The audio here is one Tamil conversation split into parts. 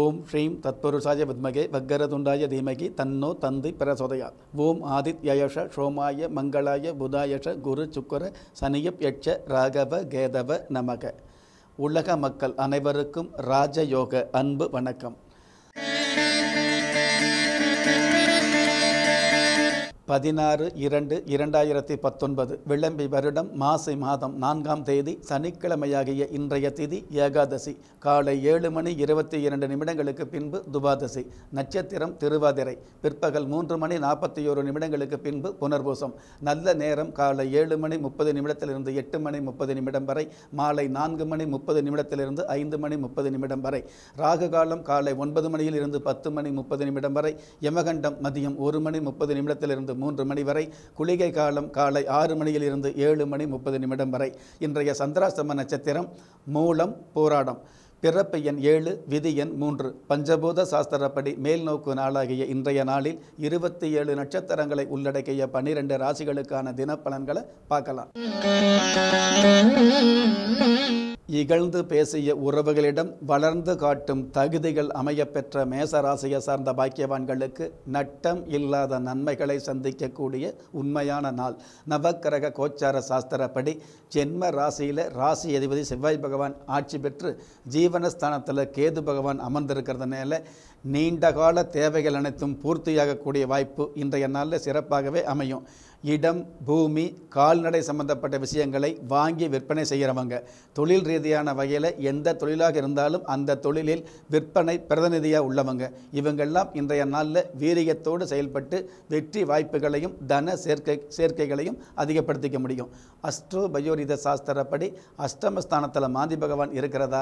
ஓம் ஸ்ரீம் தத்பருஷாய வித்மகே வக்கரதுண்டாய தீமகி தன்னோ தந்தை பிரசோதயா ஓம் ஆதித்யயஷ ஷோமாய மங்களாய புதாயஷ குரு சுக்கர சனியப் யட்ச ராகவ கேதவ நமக உலக மக்கள் அனைவருக்கும் ராஜயோக அன்பு வணக்கம் பதினாறு இரண்டு இரண்டாயிரத்தி பத்தொன்பது விளம்பி வருடம் மாசி மாதம் நான்காம் தேதி சனிக்கிழமையாகிய இன்றைய திதி ஏகாதசி காலை ஏழு மணி இருபத்தி இரண்டு நிமிடங்களுக்கு பின்பு துபாதசி நட்சத்திரம் திருவாதிரை பிற்பகல் மூன்று மணி நாற்பத்தி ஒரு நிமிடங்களுக்கு பின்பு புனர்பூசம் நல்ல நேரம் காலை ஏழு மணி முப்பது நிமிடத்திலிருந்து எட்டு மணி முப்பது நிமிடம் வரை மாலை நான்கு மணி முப்பது நிமிடத்திலிருந்து ஐந்து மணி முப்பது நிமிடம் வரை ராகு காலம் காலை ஒன்பது மணியில் இருந்து பத்து மணி முப்பது நிமிடம் வரை யமகண்டம் மதியம் ஒரு மணி முப்பது நிமிடத்திலிருந்து மூன்று மணி வரை குளிகை காலம் காலை ஆறு மணியிலிருந்து ஏழு மணி முப்பது நிமிடம் வரை இன்றைய சந்திராசிரம நட்சத்திரம் மூலம் போராடம் பிறப்பு எண் ஏழு விதி எண் மூன்று பஞ்சபூத சாஸ்திரப்படி மேல் நோக்கு நாளாகிய இன்றைய நாளில் இருபத்தி ஏழு நட்சத்திரங்களை உள்ளடக்கிய பனிரெண்டு ராசிகளுக்கான தினப்பலன்களை பார்க்கலாம் இகழ்ந்து பேசிய உறவுகளிடம் வளர்ந்து காட்டும் தகுதிகள் அமையப்பெற்ற மேசராசியை சார்ந்த பாக்கியவான்களுக்கு நட்டம் இல்லாத நன்மைகளை சந்திக்கக்கூடிய உண்மையான நாள் நவக்கிரக கோச்சார சாஸ்திரப்படி ஜென்ம ராசியில் ராசி அதிபதி செவ்வாய் பகவான் ஆட்சி பெற்று ஜீவனஸ்தானத்தில் கேது பகவான் அமர்ந்திருக்கிறதுனால நீண்டகால தேவைகள் அனைத்தும் பூர்த்தியாகக்கூடிய வாய்ப்பு இன்றைய நாளில் சிறப்பாகவே அமையும் இடம் பூமி கால்நடை சம்பந்தப்பட்ட விஷயங்களை வாங்கி விற்பனை செய்கிறவங்க தொழில் ரீதியான வகையில் எந்த தொழிலாக இருந்தாலும் அந்த தொழிலில் விற்பனை பிரதிநிதியாக உள்ளவங்க இவங்கெல்லாம் இன்றைய நாளில் வீரியத்தோடு செயல்பட்டு வெற்றி வாய்ப்புகளையும் தன சேர்க்கை சேர்க்கைகளையும் அதிகப்படுத்திக்க முடியும் அஸ்ட்ரோ பயோரித சாஸ்திரப்படி அஷ்டமஸ்தானத்தில் மாந்தி பகவான் இருக்கிறதால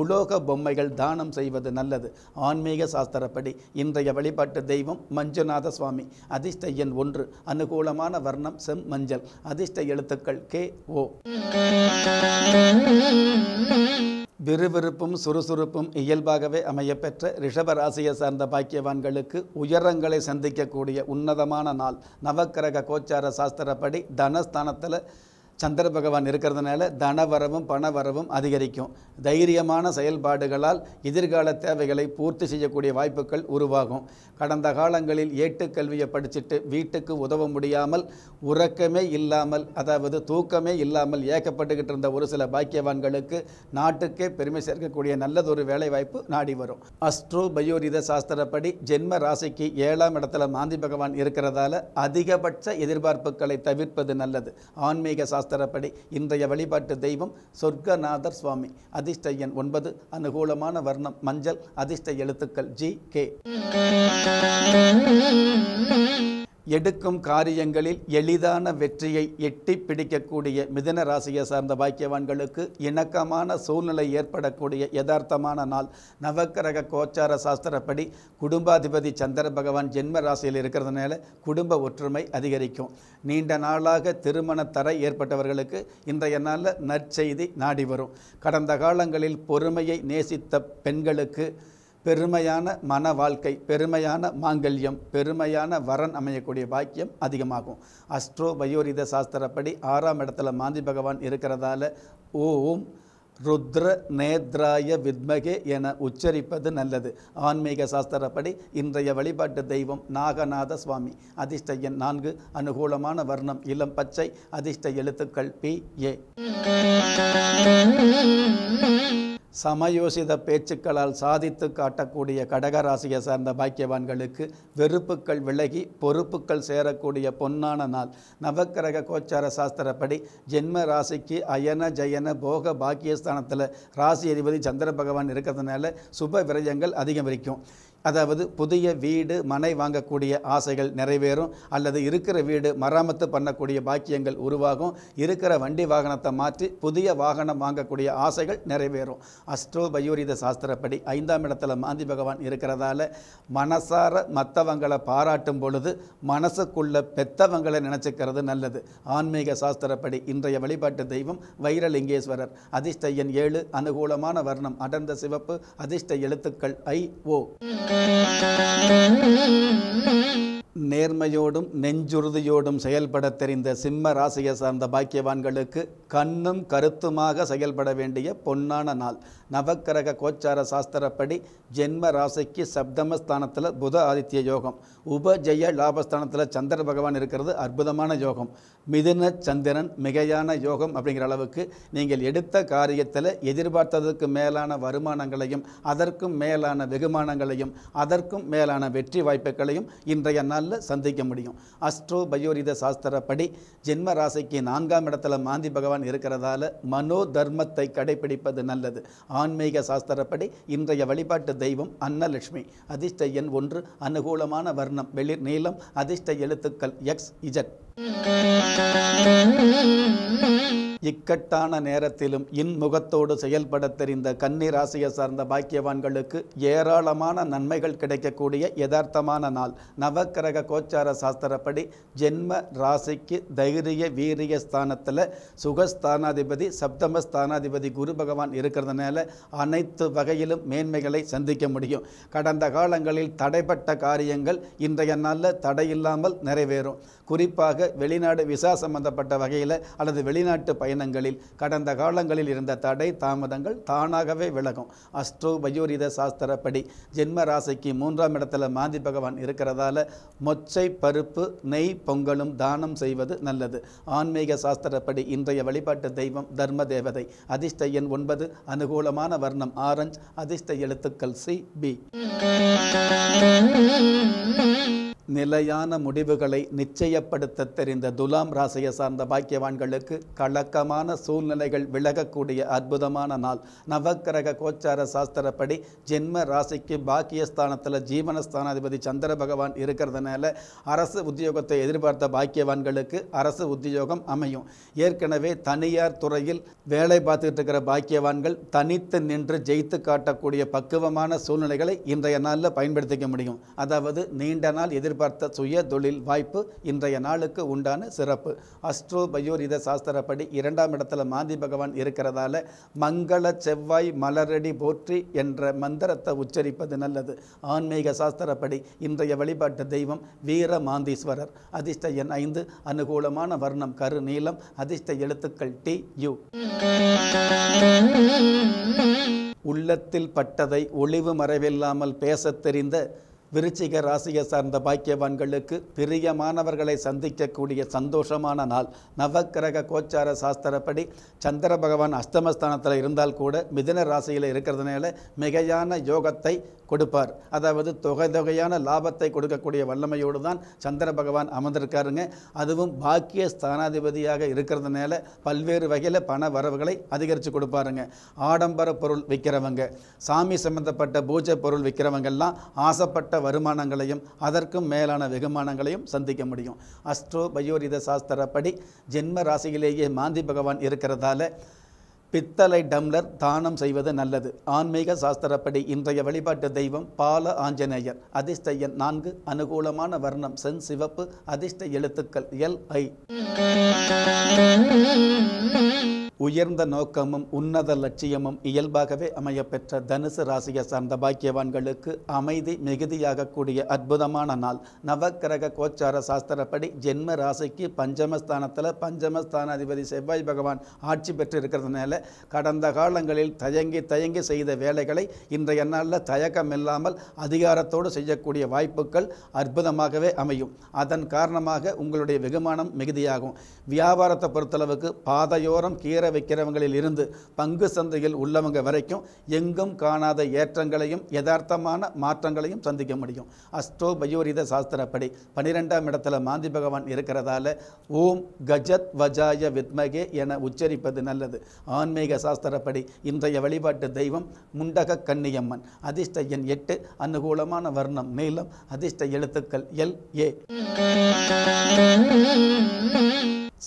உலோக பொம்மைகள் தானம் செய்வது நல்லது ஆன்மீக சாஸ்திரப்படி இன்றைய வழிபாட்டு தெய்வம் மஞ்சுநாத சுவாமி அதிர்ஷ்ட எண் ஒன்று அனுகூலமான அழகான வர்ணம் செம் மஞ்சள் அதிர்ஷ்ட எழுத்துக்கள் கே ஓ விறுவிறுப்பும் சுறுசுறுப்பும் இயல்பாகவே அமையப்பெற்ற ரிஷபராசியை சார்ந்த பாக்கியவான்களுக்கு உயரங்களை சந்திக்கக்கூடிய உன்னதமான நாள் நவக்கிரக கோச்சார சாஸ்திரப்படி தனஸ்தானத்தில் சந்திர பகவான் இருக்கிறதுனால தனவரவும் பணவரவும் அதிகரிக்கும் தைரியமான செயல்பாடுகளால் எதிர்கால தேவைகளை பூர்த்தி செய்யக்கூடிய வாய்ப்புகள் உருவாகும் கடந்த காலங்களில் ஏட்டு கல்வியை படிச்சுட்டு வீட்டுக்கு உதவ முடியாமல் உறக்கமே இல்லாமல் அதாவது தூக்கமே இல்லாமல் ஏக்கப்பட்டுக்கிட்டு இருந்த ஒரு சில பாக்கியவான்களுக்கு நாட்டுக்கே பெருமை சேர்க்கக்கூடிய நல்லதொரு வேலைவாய்ப்பு நாடி வரும் அஸ்ட்ரோ பயோரித சாஸ்திரப்படி ஜென்ம ராசிக்கு ஏழாம் இடத்துல மாந்தி பகவான் இருக்கிறதால அதிகபட்ச எதிர்பார்ப்புகளை தவிர்ப்பது நல்லது ஆன்மீக சாஸ்திர சாஸ்திரப்படி இன்றைய வழிபாட்டு தெய்வம் சொர்க்கநாதர் சுவாமி அதிர்ஷ்ட எண் ஒன்பது அனுகூலமான வர்ணம் மஞ்சள் அதிர்ஷ்ட எழுத்துக்கள் ஜி கே எடுக்கும் காரியங்களில் எளிதான வெற்றியை எட்டி பிடிக்கக்கூடிய மிதன ராசியை சார்ந்த பாக்கியவான்களுக்கு இணக்கமான சூழ்நிலை ஏற்படக்கூடிய யதார்த்தமான நாள் நவக்கிரக கோச்சார சாஸ்திரப்படி குடும்பாதிபதி சந்திர பகவான் ஜென்ம ராசியில் இருக்கிறதுனால குடும்ப ஒற்றுமை அதிகரிக்கும் நீண்ட நாளாக திருமண தர ஏற்பட்டவர்களுக்கு இன்றைய நாளில் நற்செய்தி நாடி வரும் கடந்த காலங்களில் பொறுமையை நேசித்த பெண்களுக்கு பெருமையான மன வாழ்க்கை பெருமையான மாங்கல்யம் பெருமையான வரன் அமையக்கூடிய பாக்கியம் அதிகமாகும் அஸ்ட்ரோ பயோரித சாஸ்திரப்படி ஆறாம் இடத்துல மாந்தி பகவான் இருக்கிறதால ஓம் ருத்ர நேத்ராய வித்மகே என உச்சரிப்பது நல்லது ஆன்மீக சாஸ்திரப்படி இன்றைய வழிபாட்டு தெய்வம் நாகநாத சுவாமி அதிர்ஷ்ட எண் நான்கு அனுகூலமான வர்ணம் இளம் பச்சை அதிர்ஷ்ட எழுத்துக்கள் பி ஏ சமயோசித பேச்சுக்களால் சாதித்து காட்டக்கூடிய கடகராசியை சார்ந்த பாக்கியவான்களுக்கு வெறுப்புக்கள் விலகி பொறுப்புக்கள் சேரக்கூடிய பொன்னான நாள் நவக்கிரக கோச்சார சாஸ்திரப்படி ஜென்ம ராசிக்கு அயன ஜயன போக பாக்கியஸ்தானத்தில் ராசி அதிபதி சந்திர பகவான் இருக்கிறதுனால சுப விரயங்கள் அதிகம் இருக்கும் அதாவது புதிய வீடு மனை வாங்கக்கூடிய ஆசைகள் நிறைவேறும் அல்லது இருக்கிற வீடு மராமத்து பண்ணக்கூடிய பாக்கியங்கள் உருவாகும் இருக்கிற வண்டி வாகனத்தை மாற்றி புதிய வாகனம் வாங்கக்கூடிய ஆசைகள் நிறைவேறும் அஸ்ட்ரோ பயூரித சாஸ்திரப்படி ஐந்தாம் இடத்துல மாந்தி பகவான் இருக்கிறதால மனசார மற்றவங்களை பாராட்டும் பொழுது மனசுக்குள்ள பெத்தவங்களை நினச்சிக்கிறது நல்லது ஆன்மீக சாஸ்திரப்படி இன்றைய வழிபாட்டு தெய்வம் வைரலிங்கேஸ்வரர் அதிர்ஷ்ட எண் ஏழு அனுகூலமான வர்ணம் அடர்ந்த சிவப்பு அதிர்ஷ்ட எழுத்துக்கள் ஐ ஓ Thank you. நேர்மையோடும் நெஞ்சுறுதியோடும் செயல்பட தெரிந்த சிம்ம ராசியை சார்ந்த பாக்கியவான்களுக்கு கண்ணும் கருத்துமாக செயல்பட வேண்டிய பொன்னான நாள் நவக்கிரக கோச்சார சாஸ்திரப்படி ஜென்ம ராசிக்கு சப்தமஸ்தானத்தில் புத ஆதித்ய யோகம் உபஜெய லாபஸ்தானத்தில் சந்திர பகவான் இருக்கிறது அற்புதமான யோகம் மிதுன சந்திரன் மிகையான யோகம் அப்படிங்கிற அளவுக்கு நீங்கள் எடுத்த காரியத்தில் எதிர்பார்த்ததற்கு மேலான வருமானங்களையும் அதற்கும் மேலான வெகுமானங்களையும் அதற்கும் மேலான வெற்றி வாய்ப்புகளையும் இன்றைய நாள் நாளில் சந்திக்க முடியும் அஸ்ட்ரோ பயோரித சாஸ்திரப்படி ஜென்ம ராசிக்கு நான்காம் இடத்துல மாந்தி பகவான் இருக்கிறதால மனோ தர்மத்தை கடைபிடிப்பது நல்லது ஆன்மீக சாஸ்திரப்படி இன்றைய வழிபாட்டு தெய்வம் அன்னலட்சுமி அதிர்ஷ்ட எண் ஒன்று அனுகூலமான வர்ணம் வெளிர் நீளம் அதிர்ஷ்ட எழுத்துக்கள் எக்ஸ் இஜட் இக்கட்டான நேரத்திலும் இன்முகத்தோடு செயல்பட தெரிந்த கன்னி ராசியை சார்ந்த பாக்கியவான்களுக்கு ஏராளமான நன்மைகள் கிடைக்கக்கூடிய யதார்த்தமான நாள் நவக்கிரக கோச்சார சாஸ்திரப்படி ஜென்ம ராசிக்கு தைரிய வீரிய ஸ்தானத்தில் சுகஸ்தானாதிபதி சப்தம ஸ்தானாதிபதி குரு பகவான் இருக்கிறதுனால அனைத்து வகையிலும் மேன்மைகளை சந்திக்க முடியும் கடந்த காலங்களில் தடைப்பட்ட காரியங்கள் இன்றைய நாளில் தடையில்லாமல் நிறைவேறும் குறிப்பாக வெளிநாடு விசா சம்பந்தப்பட்ட வகையில் அல்லது வெளிநாட்டு பயணம் பயணங்களில் கடந்த காலங்களில் இருந்த தடை தாமதங்கள் தானாகவே விலகும் அஸ்ட்ரோ பயோரித சாஸ்திரப்படி ஜென்ம ராசிக்கு மூன்றாம் இடத்துல மாந்தி பகவான் இருக்கிறதால மொச்சை பருப்பு நெய் பொங்கலும் தானம் செய்வது நல்லது ஆன்மீக சாஸ்திரப்படி இன்றைய வழிபாட்டு தெய்வம் தர்ம தேவதை அதிர்ஷ்ட எண் ஒன்பது அனுகூலமான வர்ணம் ஆரஞ்சு அதிர்ஷ்ட எழுத்துக்கள் சி பி நிலையான முடிவுகளை நிச்சயப்படுத்த தெரிந்த துலாம் ராசியை சார்ந்த பாக்கியவான்களுக்கு கலக்கமான சூழ்நிலைகள் விலகக்கூடிய அற்புதமான நாள் நவக்கிரக கோச்சார சாஸ்திரப்படி ஜென்ம ராசிக்கு பாக்கியஸ்தானத்தில் ஜீவனஸ்தானாதிபதி சந்திர பகவான் இருக்கிறதுனால அரசு உத்தியோகத்தை எதிர்பார்த்த பாக்கியவான்களுக்கு அரசு உத்தியோகம் அமையும் ஏற்கனவே தனியார் துறையில் வேலை பார்த்துட்டு இருக்கிற பாக்கியவான்கள் தனித்து நின்று ஜெயித்து காட்டக்கூடிய பக்குவமான சூழ்நிலைகளை இன்றைய நாளில் பயன்படுத்திக்க முடியும் அதாவது நீண்ட நாள் எதிர் எதிர்பார்த்த சுய தொழில் வாய்ப்பு இன்றைய நாளுக்கு உண்டான சிறப்பு அஸ்ட்ரோ பயோரித சாஸ்திரப்படி இரண்டாம் இடத்துல மாந்தி பகவான் இருக்கிறதால மங்கள செவ்வாய் மலரடி போற்றி என்ற மந்திரத்தை உச்சரிப்பது நல்லது ஆன்மீக சாஸ்திரப்படி இன்றைய வழிபாட்டு தெய்வம் வீர மாந்தீஸ்வரர் அதிர்ஷ்ட எண் ஐந்து அனுகூலமான வர்ணம் கரு நீளம் அதிர்ஷ்ட எழுத்துக்கள் டி யு உள்ளத்தில் பட்டதை ஒளிவு மறைவில்லாமல் பேசத் தெரிந்த விருச்சிக ராசியை சார்ந்த பாக்கியவான்களுக்கு பிரியமானவர்களை சந்திக்கக்கூடிய சந்தோஷமான நாள் நவக்கிரக கோச்சார சாஸ்திரப்படி சந்திர பகவான் அஸ்தமஸ்தானத்தில் இருந்தால் கூட மிதன ராசியில் இருக்கிறதுனால மிகையான யோகத்தை கொடுப்பார் அதாவது தொகை தொகையான லாபத்தை கொடுக்கக்கூடிய வல்லமையோடு தான் சந்திர பகவான் அமர்ந்திருக்காருங்க அதுவும் பாக்கிய ஸ்தானாதிபதியாக இருக்கிறதுனால பல்வேறு வகையில் பண வரவுகளை அதிகரித்து கொடுப்பாருங்க ஆடம்பர பொருள் விற்கிறவங்க சாமி சம்பந்தப்பட்ட பூஜை பொருள் விற்கிறவங்கெல்லாம் ஆசைப்பட்ட வருமானங்களையும் அதற்கும் மேலான வெகுமானங்களையும் சந்திக்க முடியும் அஸ்ட்ரோ பயோரித சாஸ்திரப்படி ஜென்ம ராசியிலேயே மாந்தி பகவான் இருக்கிறதால பித்தளை டம்ளர் தானம் செய்வது நல்லது ஆன்மீக சாஸ்திரப்படி இன்றைய வழிபாட்டு தெய்வம் பால ஆஞ்சநேயர் அதிர்ஷ்ட எண் நான்கு அனுகூலமான வர்ணம் சென் சிவப்பு அதிர்ஷ்ட எழுத்துக்கள் எல் ஐ உயர்ந்த நோக்கமும் உன்னத லட்சியமும் இயல்பாகவே அமையப்பெற்ற தனுசு ராசியை சார்ந்த பாக்கியவான்களுக்கு அமைதி மிகுதியாகக்கூடிய அற்புதமான நாள் நவக்கிரக கோச்சார சாஸ்திரப்படி ஜென்ம ராசிக்கு பஞ்சமஸ்தானத்தில் பஞ்சமஸ்தான அதிபதி செவ்வாய் பகவான் ஆட்சி பெற்று இருக்கிறதுனால கடந்த காலங்களில் தயங்கி தயங்கி செய்த வேலைகளை இன்றைய நாளில் தயக்கம் இல்லாமல் அதிகாரத்தோடு செய்யக்கூடிய வாய்ப்புகள் அற்புதமாகவே அமையும் அதன் காரணமாக உங்களுடைய வெகுமானம் மிகுதியாகும் வியாபாரத்தை பொறுத்தளவுக்கு பாதையோரம் கீரை வைக்கிறவங்களில் இருந்து பங்கு சந்தையில் உள்ளவங்க வரைக்கும் எங்கும் காணாத ஏற்றங்களையும் யதார்த்தமான மாற்றங்களையும் சந்திக்க முடியும் அஸ்டோ பயோரித சாஸ்திரப்படி பனிரெண்டாம் இடத்துல மாந்தி பகவான் இருக்கிறதால ஓம் கஜத் வஜாய வித்மகே என உச்சரிப்பது நல்லது ஆன்மீக சாஸ்திரப்படி இன்றைய வழிபாட்டு தெய்வம் முண்டக கன்னியம்மன் அதிர்ஷ்ட எண் எட்டு அனுகூலமான வர்ணம் மேலும் அதிர்ஷ்ட எழுத்துக்கள் எல் ஏ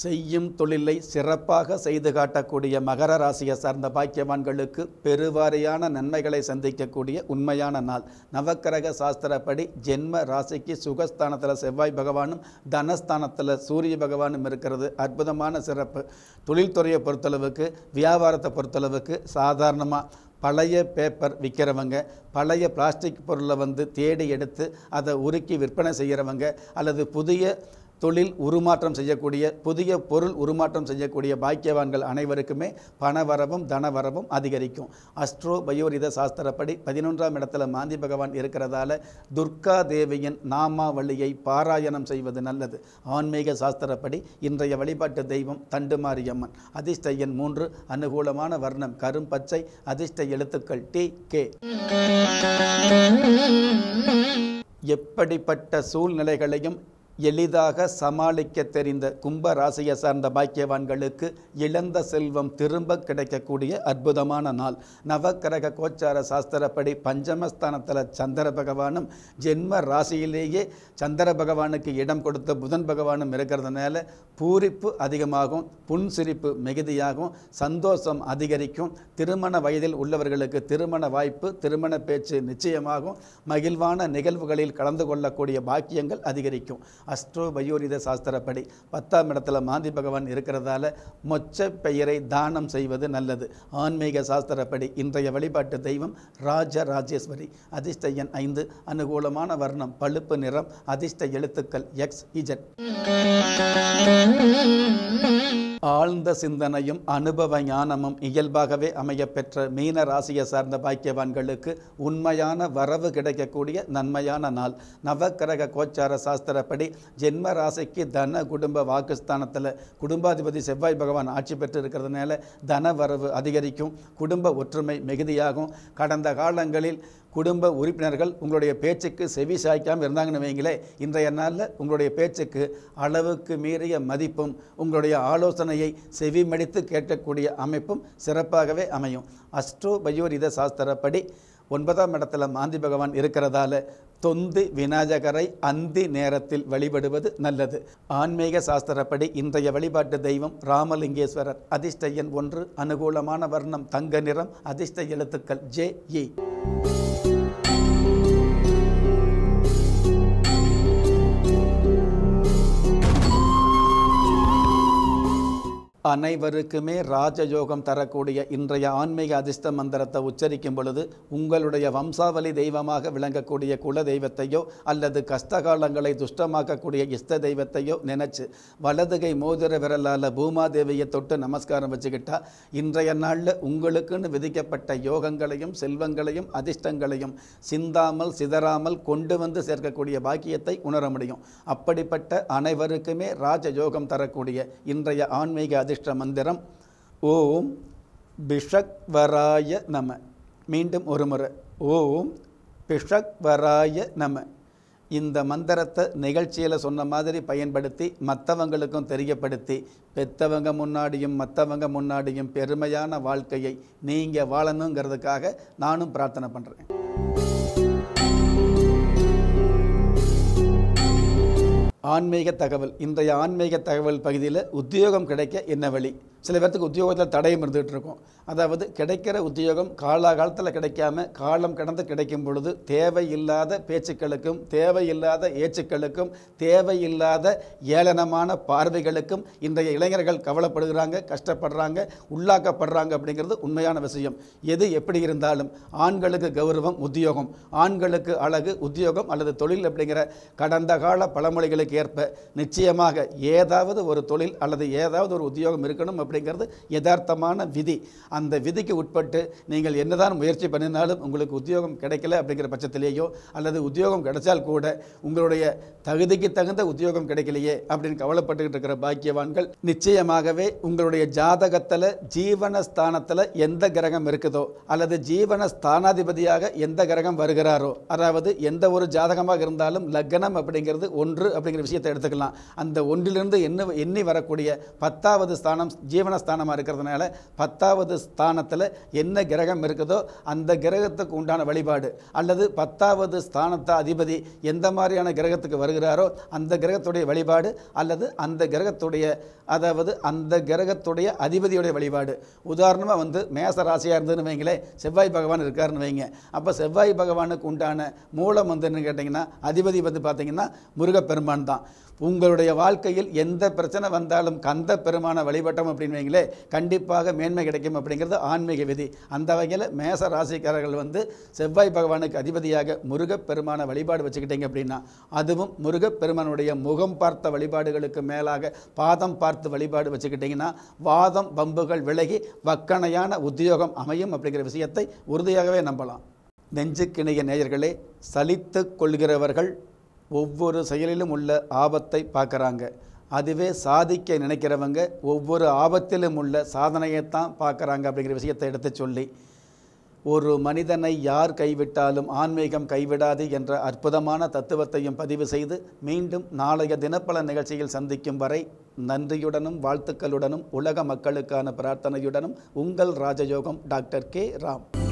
செய்யும் தொழிலை சிறப்பாக செய்து காட்டக்கூடிய மகர ராசியை சார்ந்த பாக்கியவான்களுக்கு பெருவாரியான நன்மைகளை சந்திக்கக்கூடிய உண்மையான நாள் நவக்கிரக சாஸ்திரப்படி ஜென்ம ராசிக்கு சுகஸ்தானத்தில் செவ்வாய் பகவானும் தனஸ்தானத்தில் சூரிய பகவானும் இருக்கிறது அற்புதமான சிறப்பு தொழில்துறையை பொறுத்தளவுக்கு வியாபாரத்தை பொறுத்தளவுக்கு சாதாரணமாக பழைய பேப்பர் விற்கிறவங்க பழைய பிளாஸ்டிக் பொருளை வந்து தேடி எடுத்து அதை உருக்கி விற்பனை செய்கிறவங்க அல்லது புதிய தொழில் உருமாற்றம் செய்யக்கூடிய புதிய பொருள் உருமாற்றம் செய்யக்கூடிய பாக்கியவான்கள் அனைவருக்குமே பணவரவும் தனவரவும் அதிகரிக்கும் அஸ்ட்ரோ பயோரித சாஸ்திரப்படி பதினொன்றாம் இடத்துல மாந்தி பகவான் இருக்கிறதால துர்கா தேவியின் நாமாவளியை பாராயணம் செய்வது நல்லது ஆன்மீக சாஸ்திரப்படி இன்றைய வழிபாட்டு தெய்வம் தண்டுமாரியம்மன் அதிர்ஷ்ட மூன்று அனுகூலமான வர்ணம் கரும்பச்சை அதிர்ஷ்ட எழுத்துக்கள் டி கே எப்படிப்பட்ட சூழ்நிலைகளையும் எளிதாக சமாளிக்க தெரிந்த கும்ப ராசியை சார்ந்த பாக்கியவான்களுக்கு இழந்த செல்வம் திரும்ப கிடைக்கக்கூடிய அற்புதமான நாள் நவக்கிரக கோச்சார சாஸ்திரப்படி பஞ்சமஸ்தானத்தில் சந்திர பகவானும் ஜென்ம ராசியிலேயே சந்திர பகவானுக்கு இடம் கொடுத்த புதன் பகவானும் இருக்கிறதுனால பூரிப்பு அதிகமாகும் புன்சிரிப்பு மிகுதியாகும் சந்தோஷம் அதிகரிக்கும் திருமண வயதில் உள்ளவர்களுக்கு திருமண வாய்ப்பு திருமண பேச்சு நிச்சயமாகும் மகிழ்வான நிகழ்வுகளில் கலந்து கொள்ளக்கூடிய பாக்கியங்கள் அதிகரிக்கும் அஸ்ட்ரோ பயோரித சாஸ்திரப்படி பத்தாம் இடத்துல மாந்தி பகவான் இருக்கிறதால மொச்ச பெயரை தானம் செய்வது நல்லது ஆன்மீக சாஸ்திரப்படி இன்றைய வழிபாட்டு தெய்வம் ராஜ ராஜேஸ்வரி அதிர்ஷ்ட எண் ஐந்து அனுகூலமான வர்ணம் பழுப்பு நிறம் அதிர்ஷ்ட எழுத்துக்கள் எக்ஸ் இஜட் ஆழ்ந்த சிந்தனையும் அனுபவ ஞானமும் இயல்பாகவே அமையப்பெற்ற மீன ராசியை சார்ந்த பாக்கியவான்களுக்கு உண்மையான வரவு கிடைக்கக்கூடிய நன்மையான நாள் நவக்கிரக கோச்சார சாஸ்திரப்படி ஜென்ம ராசிக்கு தன குடும்ப வாக்குஸ்தானத்தில் குடும்பாதிபதி செவ்வாய் பகவான் ஆட்சி பெற்று இருக்கிறதுனால தன வரவு அதிகரிக்கும் குடும்ப ஒற்றுமை மிகுதியாகும் கடந்த காலங்களில் குடும்ப உறுப்பினர்கள் உங்களுடைய பேச்சுக்கு செவி சாய்க்காமல் இருந்தாங்கன்னு வைங்களேன் இன்றைய நாளில் உங்களுடைய பேச்சுக்கு அளவுக்கு மீறிய மதிப்பும் உங்களுடைய ஆலோசனையை செவி மடித்து கேட்கக்கூடிய அமைப்பும் சிறப்பாகவே அமையும் அஸ்ட்ரோ பயோரித சாஸ்திரப்படி ஒன்பதாம் இடத்துல மாந்தி பகவான் இருக்கிறதால தொந்து விநாயகரை அந்தி நேரத்தில் வழிபடுவது நல்லது ஆன்மீக சாஸ்திரப்படி இன்றைய வழிபாட்டு தெய்வம் ராமலிங்கேஸ்வரர் அதிர்ஷ்ட எண் ஒன்று அனுகூலமான வர்ணம் தங்க நிறம் அதிர்ஷ்ட எழுத்துக்கள் ஜே இ அனைவருக்குமே ராஜயோகம் தரக்கூடிய இன்றைய ஆன்மீக அதிர்ஷ்ட மந்திரத்தை உச்சரிக்கும் பொழுது உங்களுடைய வம்சாவளி தெய்வமாக விளங்கக்கூடிய குல தெய்வத்தையோ அல்லது கஷ்டகாலங்களை துஷ்டமாக்கக்கூடிய இஷ்ட தெய்வத்தையோ நினைச்சு வலதுகை மோதிர விரலால் பூமாதேவியை தொட்டு நமஸ்காரம் வச்சுக்கிட்டா இன்றைய நாளில் உங்களுக்குன்னு விதிக்கப்பட்ட யோகங்களையும் செல்வங்களையும் அதிர்ஷ்டங்களையும் சிந்தாமல் சிதறாமல் கொண்டு வந்து சேர்க்கக்கூடிய பாக்கியத்தை உணர முடியும் அப்படிப்பட்ட அனைவருக்குமே ராஜயோகம் தரக்கூடிய இன்றைய ஆன்மீக அதிர்ஷ்ட அதிர்ஷ்ட மந்திரம் ஓம் பிஷக்வராய நம மீண்டும் ஒரு முறை ஓம் பிஷக்வராய நம இந்த மந்திரத்தை நிகழ்ச்சியில் சொன்ன மாதிரி பயன்படுத்தி மற்றவங்களுக்கும் தெரியப்படுத்தி பெத்தவங்க முன்னாடியும் மற்றவங்க முன்னாடியும் பெருமையான வாழ்க்கையை நீங்கள் வாழணுங்கிறதுக்காக நானும் பிரார்த்தனை பண்ணுறேன் ஆன்மீக தகவல் இன்றைய ஆன்மீக தகவல் பகுதியில் உத்தியோகம் கிடைக்க என்ன வழி சில பேர்த்துக்கு உத்தியோகத்தில் தடையும் இருந்துகிட்டு இருக்கும் அதாவது கிடைக்கிற உத்தியோகம் காலாகாலத்தில் கிடைக்காம காலம் கடந்து கிடைக்கும் பொழுது தேவையில்லாத பேச்சுக்களுக்கும் தேவையில்லாத ஏச்சுக்களுக்கும் தேவையில்லாத ஏளனமான பார்வைகளுக்கும் இன்றைய இளைஞர்கள் கவலைப்படுகிறாங்க கஷ்டப்படுறாங்க உள்ளாக்கப்படுறாங்க அப்படிங்கிறது உண்மையான விஷயம் எது எப்படி இருந்தாலும் ஆண்களுக்கு கௌரவம் உத்தியோகம் ஆண்களுக்கு அழகு உத்தியோகம் அல்லது தொழில் அப்படிங்கிற கடந்த கால பழமொழிகளுக்கு ஏற்ப நிச்சயமாக ஏதாவது ஒரு தொழில் அல்லது ஏதாவது ஒரு உத்தியோகம் இருக்கணும் அப்படிங்கிறது யதார்த்தமான விதி அந்த விதிக்கு உட்பட்டு நீங்கள் என்னதான் முயற்சி பண்ணினாலும் உங்களுக்கு உத்தியோகம் கிடைக்கல அப்படிங்கிற பட்சத்திலேயோ அல்லது உத்தியோகம் கிடைச்சால் கூட உங்களுடைய தகுதிக்கு தகுந்த உத்தியோகம் கிடைக்கலையே அப்படின்னு கவலைப்பட்டுக்கிட்டு இருக்கிற பாக்கியவான்கள் நிச்சயமாகவே உங்களுடைய ஜாதகத்தில் ஜீவனஸ்தானத்தில் எந்த கிரகம் இருக்குதோ அல்லது ஜீவன ஸ்தானாதிபதியாக எந்த கிரகம் வருகிறாரோ அதாவது எந்த ஒரு ஜாதகமாக இருந்தாலும் லக்னம் அப்படிங்கிறது ஒன்று அப்படிங்கிற விஷயத்தை எடுத்துக்கலாம் அந்த ஒன்றிலிருந்து என்ன எண்ணி வரக்கூடிய பத்தாவது ஸ்தானம் ஜீவனஸ்தானமாக இருக்கிறதுனால பத்தாவது ஸ்தானத்தில் என்ன கிரகம் இருக்குதோ அந்த கிரகத்துக்கு உண்டான வழிபாடு அல்லது பத்தாவது ஸ்தானத்தை அதிபதி எந்த மாதிரியான கிரகத்துக்கு வருகிறாரோ அந்த கிரகத்துடைய வழிபாடு அல்லது அந்த கிரகத்துடைய அதாவது அந்த கிரகத்துடைய அதிபதியுடைய வழிபாடு உதாரணமாக வந்து மேச ராசியாக இருந்ததுன்னு வைங்களேன் செவ்வாய் பகவான் இருக்காருன்னு வைங்க அப்போ செவ்வாய் பகவானுக்கு உண்டான மூலம் வந்து என்னன்னு கேட்டிங்கன்னா அதிபதி வந்து பார்த்திங்கன்னா முருகப்பெருமான் தான் உங்களுடைய வாழ்க்கையில் எந்த பிரச்சனை வந்தாலும் கந்த பெருமான வழிபட்டோம் அப்படின்னு வைங்களே கண்டிப்பாக மேன்மை கிடைக்கும் அப்படிங்கிறது ஆன்மீக விதி அந்த வகையில் மேச ராசிக்காரர்கள் வந்து செவ்வாய் பகவானுக்கு அதிபதியாக முருகப்பெருமான வழிபாடு வச்சுக்கிட்டீங்க அப்படின்னா அதுவும் முருகப்பெருமானுடைய முகம் பார்த்த வழிபாடுகளுக்கு மேலாக பாதம் பார்த்து வழிபாடு வச்சுக்கிட்டிங்கன்னா வாதம் பம்புகள் விலகி வக்கணையான உத்தியோகம் அமையும் அப்படிங்கிற விஷயத்தை உறுதியாகவே நம்பலாம் நெஞ்சுக்கிணைய நேயர்களே சலித்து கொள்கிறவர்கள் ஒவ்வொரு செயலிலும் உள்ள ஆபத்தை பார்க்குறாங்க அதுவே சாதிக்க நினைக்கிறவங்க ஒவ்வொரு ஆபத்திலும் உள்ள சாதனையைத்தான் பார்க்குறாங்க அப்படிங்கிற விஷயத்தை எடுத்து சொல்லி ஒரு மனிதனை யார் கைவிட்டாலும் ஆன்மீகம் கைவிடாது என்ற அற்புதமான தத்துவத்தையும் பதிவு செய்து மீண்டும் நாளைய தினப்பல நிகழ்ச்சியில் சந்திக்கும் வரை நன்றியுடனும் வாழ்த்துக்களுடனும் உலக மக்களுக்கான பிரார்த்தனையுடனும் உங்கள் ராஜயோகம் டாக்டர் கே ராம்